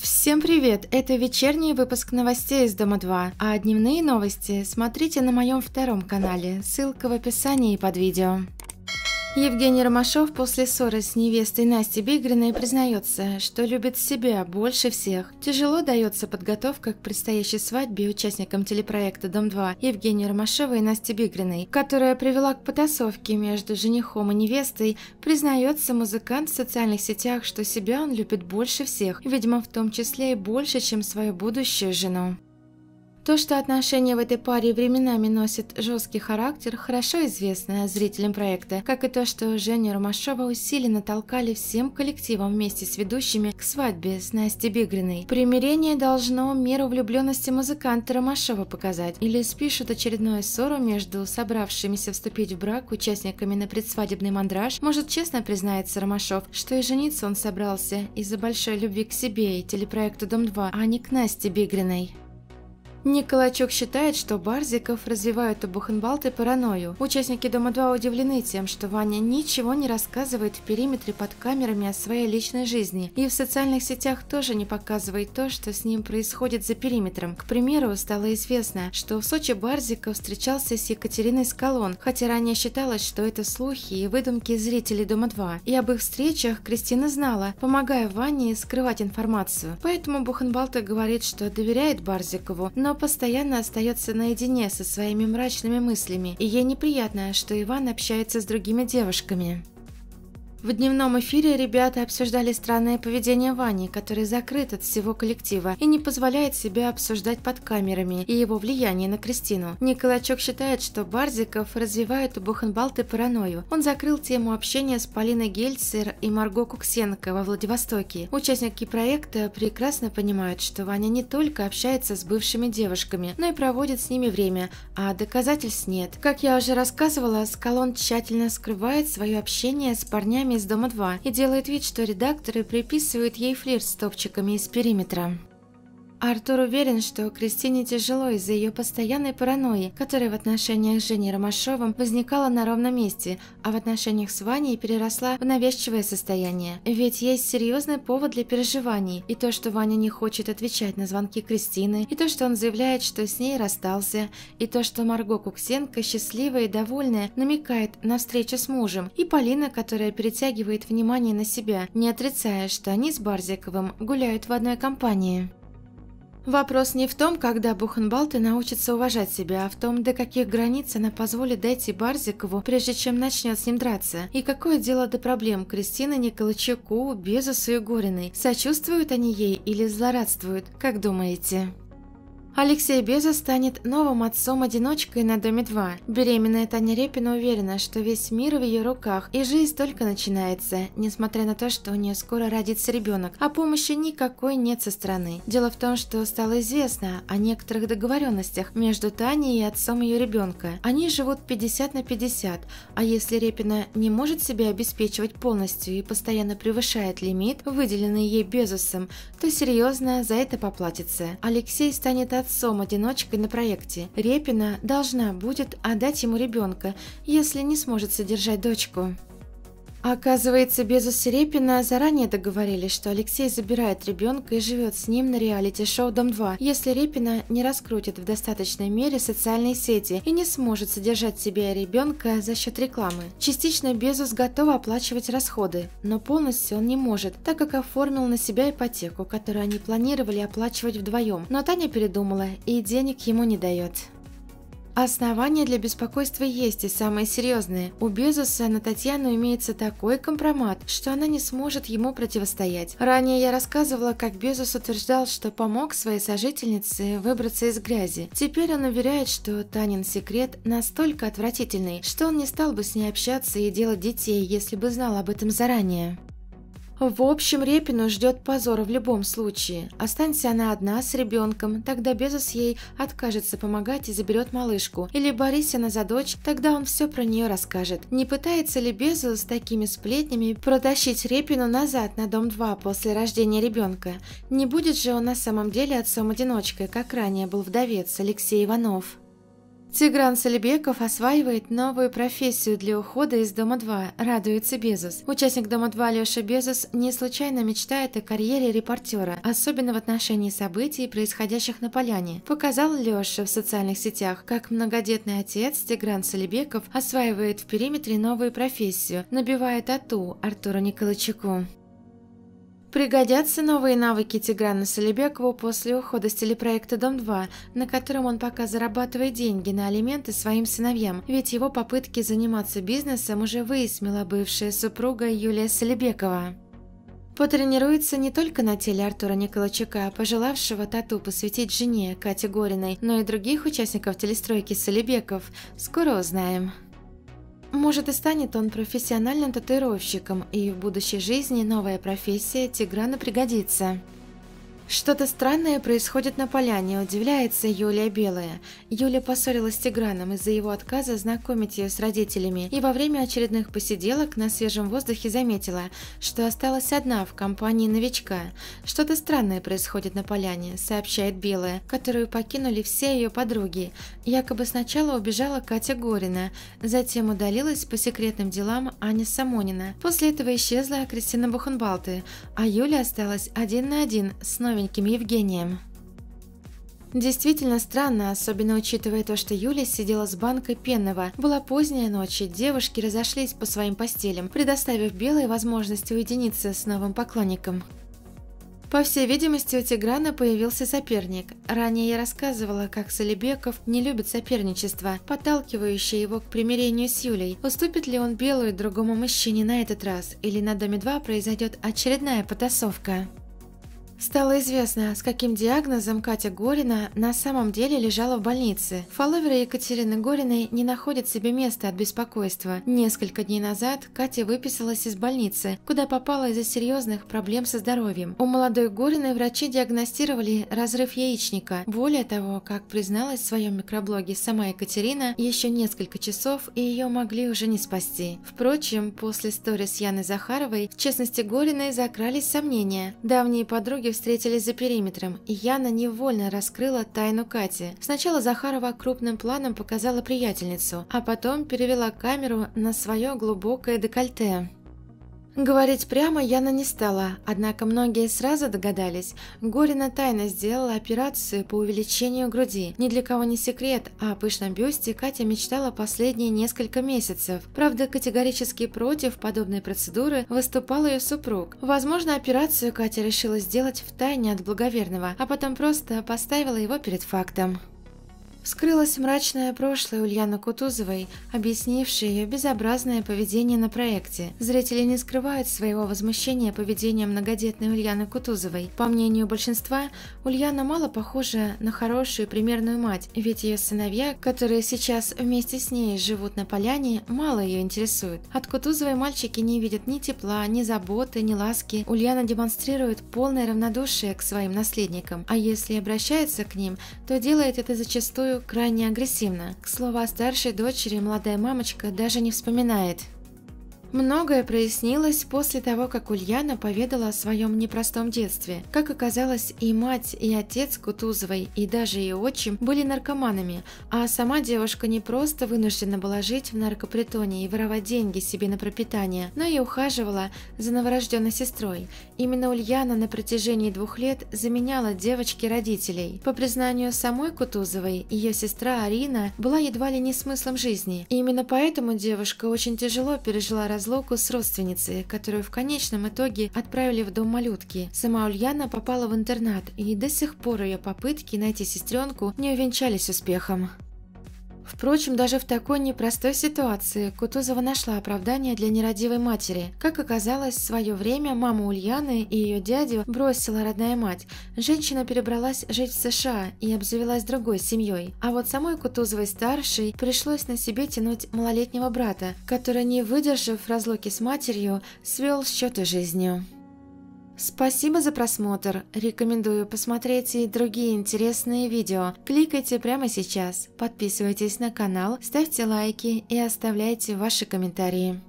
Всем привет! Это вечерний выпуск новостей из Дома 2, а дневные новости смотрите на моем втором канале, ссылка в описании под видео. Евгений Ромашов после ссоры с невестой Настей Бигриной признается, что любит себя больше всех. Тяжело дается подготовка к предстоящей свадьбе участникам телепроекта «Дом-2» Евгения Ромашова и Насти Бигриной, которая привела к потасовке между женихом и невестой, признается музыкант в социальных сетях, что себя он любит больше всех, видимо, в том числе и больше, чем свою будущую жену. То, что отношения в этой паре временами носят жесткий характер, хорошо известно зрителям проекта, как и то, что Женю Ромашова усиленно толкали всем коллективом вместе с ведущими к свадьбе с Настей Бигриной. Примирение должно меру влюбленности музыканта Ромашова показать, или спишут очередную ссору между собравшимися вступить в брак участниками на предсвадебный мандраж. Может, честно признается Ромашов, что и жениться он собрался из-за большой любви к себе и телепроекту «Дом-2», а не к Насте Бигриной. Николачук считает, что Барзиков развивает у Бухенвалда паранойю. Участники Дома-2 удивлены тем, что Ваня ничего не рассказывает в периметре под камерами о своей личной жизни. И в социальных сетях тоже не показывает то, что с ним происходит за периметром. К примеру, стало известно, что в Сочи Барзиков встречался с Екатериной Скалон, хотя ранее считалось, что это слухи и выдумки зрителей Дома-2. И об их встречах Кристина знала, помогая Ване скрывать информацию. Поэтому Бухенвалта говорит, что доверяет Барзикову, но но постоянно остается наедине со своими мрачными мыслями, и ей неприятно, что Иван общается с другими девушками. В дневном эфире ребята обсуждали странное поведение Вани, который закрыт от всего коллектива и не позволяет себя обсуждать под камерами и его влияние на Кристину. Николачок считает, что Барзиков развивает у Бухенбалты паранойю. Он закрыл тему общения с Полиной Гельцер и Марго Куксенко во Владивостоке. Участники проекта прекрасно понимают, что Ваня не только общается с бывшими девушками, но и проводит с ними время, а доказательств нет. Как я уже рассказывала, Скалон тщательно скрывает свое общение с парнями из Дома-2 и делает вид, что редакторы приписывают ей флирт с топчиками из периметра. Артур уверен, что Кристине тяжело из-за ее постоянной паранойи, которая в отношениях с Женей Ромашовым возникала на ровном месте, а в отношениях с Ваней переросла в навязчивое состояние. Ведь есть серьезный повод для переживаний, и то, что Ваня не хочет отвечать на звонки Кристины, и то, что он заявляет, что с ней расстался, и то, что Марго Куксенко, счастливая и довольная, намекает на встречу с мужем, и Полина, которая перетягивает внимание на себя, не отрицая, что они с Барзиковым гуляют в одной компании. Вопрос не в том, когда Бухенбалты научится уважать себя, а в том, до каких границ она позволит дойти Барзикову, прежде чем начнет с ним драться. И какое дело до проблем Кристины Николайчуку, Безосу и Гориной? Сочувствуют они ей или злорадствуют? Как думаете? Алексей Беза станет новым отцом-одиночкой на Доме 2. Беременная Таня Репина уверена, что весь мир в ее руках, и жизнь только начинается, несмотря на то, что у нее скоро родится ребенок, а помощи никакой нет со стороны. Дело в том, что стало известно о некоторых договоренностях между Таней и отцом ее ребенка. Они живут 50 на 50, а если Репина не может себя обеспечивать полностью и постоянно превышает лимит, выделенный ей Безосом, то серьезно за это поплатится. Алексей станет отцом-одиночкой на проекте. Репина должна будет отдать ему ребенка, если не сможет содержать дочку. Оказывается, безу с Серепина заранее договорились, что Алексей забирает ребенка и живет с ним на реалити-шоу «Дом-2», если Репина не раскрутит в достаточной мере социальные сети и не сможет содержать себе ребенка за счет рекламы. Частично Безус готов оплачивать расходы, но полностью он не может, так как оформил на себя ипотеку, которую они планировали оплачивать вдвоем, но Таня передумала и денег ему не дает. Основания для беспокойства есть и самые серьезные. У Безуса на Татьяну имеется такой компромат, что она не сможет ему противостоять. Ранее я рассказывала, как Безус утверждал, что помог своей сожительнице выбраться из грязи. Теперь он уверяет, что Танин секрет настолько отвратительный, что он не стал бы с ней общаться и делать детей, если бы знал об этом заранее. В общем, Репину ждет позора в любом случае. Останься она одна с ребенком, тогда Безос ей откажется помогать и заберет малышку. Или Борись она за дочь, тогда он все про нее расскажет. Не пытается ли Безос такими сплетнями протащить Репину назад на Дом-2 после рождения ребенка? Не будет же он на самом деле отцом-одиночкой, как ранее был вдовец Алексей Иванов. Тигран Салибеков осваивает новую профессию для ухода из Дома-2, радуется Безос. Участник Дома-2 Леша Безос не случайно мечтает о карьере репортера, особенно в отношении событий, происходящих на поляне. Показал Леша в социальных сетях, как многодетный отец Тигран Салибеков осваивает в периметре новую профессию, набивая тату Артуру Николайчуку. Пригодятся новые навыки Тиграна Солебекова после ухода с телепроекта «Дом-2», на котором он пока зарабатывает деньги на алименты своим сыновьям, ведь его попытки заниматься бизнесом уже выяснила бывшая супруга Юлия Солебекова. Потренируется не только на теле Артура Николайчука, пожелавшего тату посвятить жене Кате Гориной, но и других участников телестройки Солебеков, Скоро узнаем. Может и станет он профессиональным татуировщиком, и в будущей жизни новая профессия Тиграну пригодится. Что-то странное происходит на поляне, удивляется Юлия Белая. Юля поссорилась с Тиграном из-за его отказа знакомить ее с родителями и во время очередных посиделок на свежем воздухе заметила, что осталась одна в компании новичка. Что-то странное происходит на поляне, сообщает Белая, которую покинули все ее подруги. Якобы сначала убежала Катя Горина, затем удалилась по секретным делам Аня Самонина. После этого исчезла Кристина Бухенбалты, а Юля осталась один на один с новичком маменьким Евгением. Действительно странно, особенно учитывая то, что Юля сидела с банкой пенного. Была поздняя ночь, и девушки разошлись по своим постелям, предоставив Белой возможность уединиться с новым поклонником. По всей видимости, у Тиграна появился соперник. Ранее я рассказывала, как Салибеков не любит соперничество, подталкивающее его к примирению с Юлей. Уступит ли он Белую другому мужчине на этот раз, или на Доме-2 произойдет очередная потасовка? Стало известно, с каким диагнозом Катя Горина на самом деле лежала в больнице. Фолловеры Екатерины Гориной не находят себе места от беспокойства. Несколько дней назад Катя выписалась из больницы, куда попала из-за серьезных проблем со здоровьем. У молодой Гориной врачи диагностировали разрыв яичника. Более того, как призналась в своем микроблоге сама Екатерина, еще несколько часов и ее могли уже не спасти. Впрочем, после истории с Яной Захаровой, в частности Гориной, закрались сомнения. Давние подруги встретились за периметром, и Яна невольно раскрыла тайну Кати. Сначала Захарова крупным планом показала приятельницу, а потом перевела камеру на свое глубокое декольте. Говорить прямо Яна не стала, однако многие сразу догадались. Горина тайно сделала операцию по увеличению груди. Ни для кого не секрет, о пышном бюсте Катя мечтала последние несколько месяцев. Правда, категорически против подобной процедуры выступал ее супруг. Возможно, операцию Катя решила сделать в тайне от благоверного, а потом просто поставила его перед фактом. Вскрылось мрачное прошлое Ульяны Кутузовой, объяснившее ее безобразное поведение на проекте. Зрители не скрывают своего возмущения поведением многодетной Ульяны Кутузовой. По мнению большинства, Ульяна мало похожа на хорошую примерную мать, ведь ее сыновья, которые сейчас вместе с ней живут на поляне, мало ее интересуют. От Кутузовой мальчики не видят ни тепла, ни заботы, ни ласки. Ульяна демонстрирует полное равнодушие к своим наследникам, а если обращается к ним, то делает это зачастую крайне агрессивно. К слову, о старшей дочери молодая мамочка даже не вспоминает. Многое прояснилось после того, как Ульяна поведала о своем непростом детстве. Как оказалось, и мать, и отец Кутузовой, и даже и отчим были наркоманами, а сама девушка не просто вынуждена была жить в наркопритоне и воровать деньги себе на пропитание, но и ухаживала за новорожденной сестрой. Именно Ульяна на протяжении двух лет заменяла девочке родителей. По признанию самой Кутузовой, ее сестра Арина была едва ли не смыслом жизни. И именно поэтому девушка очень тяжело пережила раз разлуку с родственницей, которую в конечном итоге отправили в дом малютки. Сама Ульяна попала в интернат, и до сих пор ее попытки найти сестренку не увенчались успехом. Впрочем, даже в такой непростой ситуации Кутузова нашла оправдание для нерадивой матери. Как оказалось, в свое время мама Ульяны и ее дядю бросила родная мать. Женщина перебралась жить в США и обзавелась другой семьей. А вот самой Кутузовой старшей пришлось на себе тянуть малолетнего брата, который, не выдержав разлуки с матерью, свел счеты жизнью. Спасибо за просмотр. Рекомендую посмотреть и другие интересные видео. Кликайте прямо сейчас, подписывайтесь на канал, ставьте лайки и оставляйте ваши комментарии.